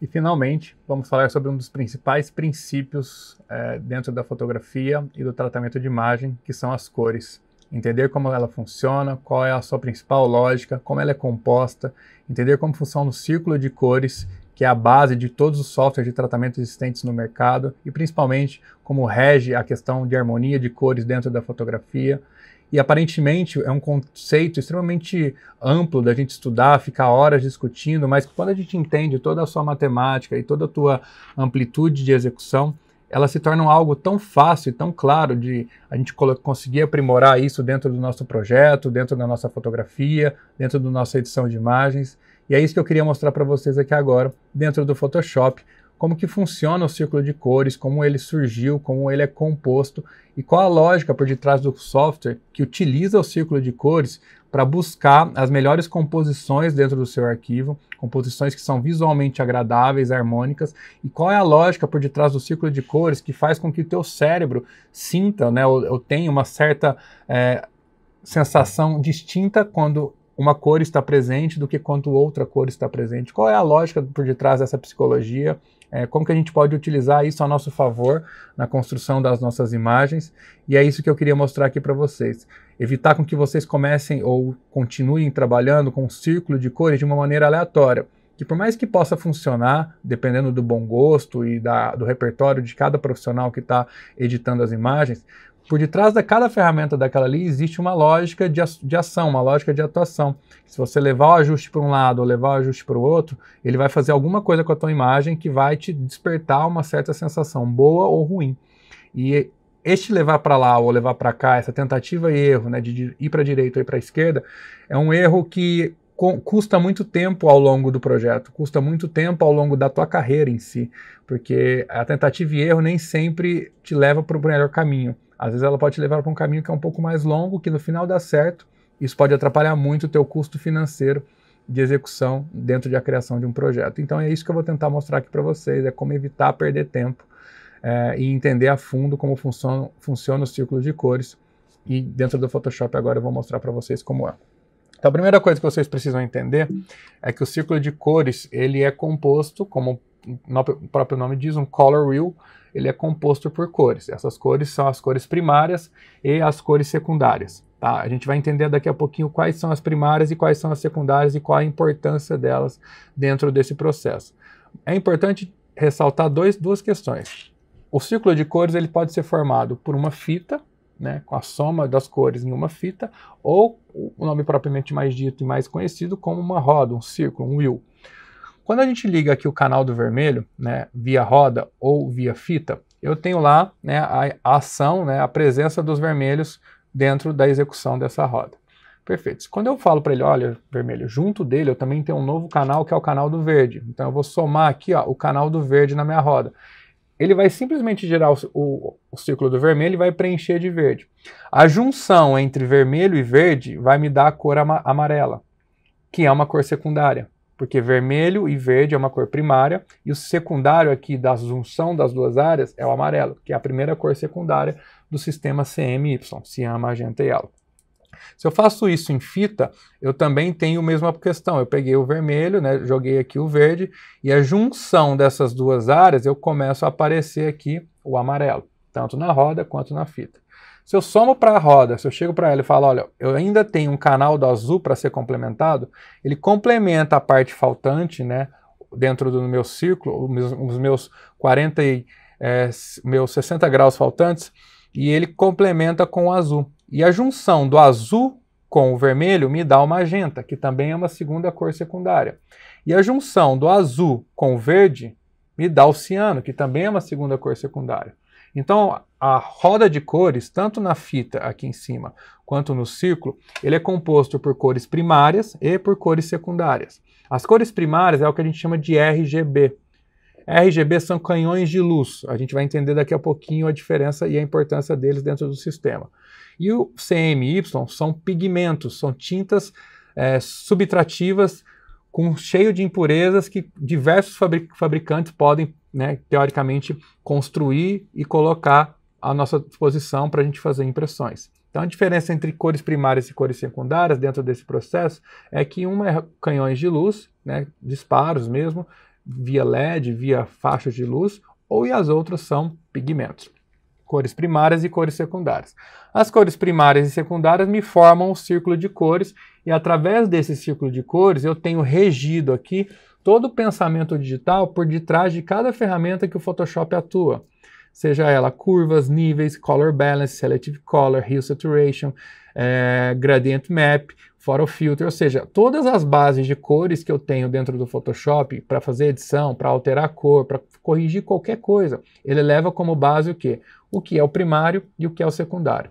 E finalmente, vamos falar sobre um dos principais princípios é, dentro da fotografia e do tratamento de imagem, que são as cores. Entender como ela funciona, qual é a sua principal lógica, como ela é composta, entender como funciona o círculo de cores, que é a base de todos os softwares de tratamento existentes no mercado, e principalmente como rege a questão de harmonia de cores dentro da fotografia e aparentemente é um conceito extremamente amplo da gente estudar, ficar horas discutindo, mas quando a gente entende toda a sua matemática e toda a tua amplitude de execução, ela se torna algo tão fácil e tão claro de a gente conseguir aprimorar isso dentro do nosso projeto, dentro da nossa fotografia, dentro da nossa edição de imagens. E é isso que eu queria mostrar para vocês aqui agora, dentro do Photoshop, como que funciona o círculo de cores, como ele surgiu, como ele é composto e qual a lógica por detrás do software que utiliza o círculo de cores para buscar as melhores composições dentro do seu arquivo, composições que são visualmente agradáveis, harmônicas, e qual é a lógica por detrás do círculo de cores que faz com que o teu cérebro sinta, né, ou, ou tenha uma certa é, sensação distinta quando uma cor está presente do que quanto outra cor está presente. Qual é a lógica por detrás dessa psicologia? É, como que a gente pode utilizar isso a nosso favor na construção das nossas imagens? E é isso que eu queria mostrar aqui para vocês. Evitar com que vocês comecem ou continuem trabalhando com um círculo de cores de uma maneira aleatória. Que por mais que possa funcionar, dependendo do bom gosto e da, do repertório de cada profissional que está editando as imagens, por detrás de cada ferramenta daquela ali existe uma lógica de, de ação, uma lógica de atuação. Se você levar o ajuste para um lado ou levar o ajuste para o outro, ele vai fazer alguma coisa com a tua imagem que vai te despertar uma certa sensação, boa ou ruim. E este levar para lá ou levar para cá, essa tentativa e erro, né, de ir para a direita ou ir para a esquerda, é um erro que custa muito tempo ao longo do projeto, custa muito tempo ao longo da tua carreira em si, porque a tentativa e erro nem sempre te leva para o melhor caminho. Às vezes ela pode te levar para um caminho que é um pouco mais longo, que no final dá certo. Isso pode atrapalhar muito o teu custo financeiro de execução dentro da de criação de um projeto. Então é isso que eu vou tentar mostrar aqui para vocês, é como evitar perder tempo é, e entender a fundo como funciona o círculo de cores. E dentro do Photoshop agora eu vou mostrar para vocês como é. Então a primeira coisa que vocês precisam entender é que o círculo de cores ele é composto, como o próprio nome diz, um color wheel, ele é composto por cores. Essas cores são as cores primárias e as cores secundárias. Tá? A gente vai entender daqui a pouquinho quais são as primárias e quais são as secundárias e qual a importância delas dentro desse processo. É importante ressaltar dois, duas questões. O círculo de cores ele pode ser formado por uma fita, né, com a soma das cores em uma fita, ou o nome propriamente mais dito e mais conhecido como uma roda, um círculo, um wheel. Quando a gente liga aqui o canal do vermelho, né, via roda ou via fita, eu tenho lá né, a ação, né, a presença dos vermelhos dentro da execução dessa roda. Perfeito. Quando eu falo para ele, olha, vermelho, junto dele eu também tenho um novo canal que é o canal do verde. Então eu vou somar aqui ó, o canal do verde na minha roda. Ele vai simplesmente girar o, o, o círculo do vermelho e vai preencher de verde. A junção entre vermelho e verde vai me dar a cor ama amarela, que é uma cor secundária porque vermelho e verde é uma cor primária, e o secundário aqui da junção das duas áreas é o amarelo, que é a primeira cor secundária do sistema CMY, cian, magenta e yellow. Se eu faço isso em fita, eu também tenho a mesma questão. Eu peguei o vermelho, né, joguei aqui o verde, e a junção dessas duas áreas, eu começo a aparecer aqui o amarelo, tanto na roda quanto na fita. Se eu somo para a roda, se eu chego para ela e falo, olha, eu ainda tenho um canal do azul para ser complementado, ele complementa a parte faltante, né, dentro do meu círculo, os meus 40 e é, meus 60 graus faltantes, e ele complementa com o azul. E a junção do azul com o vermelho me dá o magenta, que também é uma segunda cor secundária. E a junção do azul com o verde me dá o ciano, que também é uma segunda cor secundária. Então, a roda de cores, tanto na fita aqui em cima quanto no círculo, ele é composto por cores primárias e por cores secundárias. As cores primárias é o que a gente chama de RGB. RGB são canhões de luz. A gente vai entender daqui a pouquinho a diferença e a importância deles dentro do sistema. E o CMY são pigmentos, são tintas é, subtrativas com cheio de impurezas que diversos fabricantes podem, né, teoricamente, construir e colocar à nossa disposição para a gente fazer impressões. Então, a diferença entre cores primárias e cores secundárias dentro desse processo é que uma é canhões de luz, né, disparos mesmo, via LED, via faixas de luz, ou e as outras são pigmentos. Cores primárias e cores secundárias. As cores primárias e secundárias me formam um círculo de cores, e através desse círculo de cores eu tenho regido aqui todo o pensamento digital por detrás de cada ferramenta que o Photoshop atua seja ela curvas, níveis, color balance, selective color, hue saturation, é, gradient map, photo filter, ou seja, todas as bases de cores que eu tenho dentro do Photoshop para fazer edição, para alterar a cor, para corrigir qualquer coisa, ele leva como base o que? O que é o primário e o que é o secundário.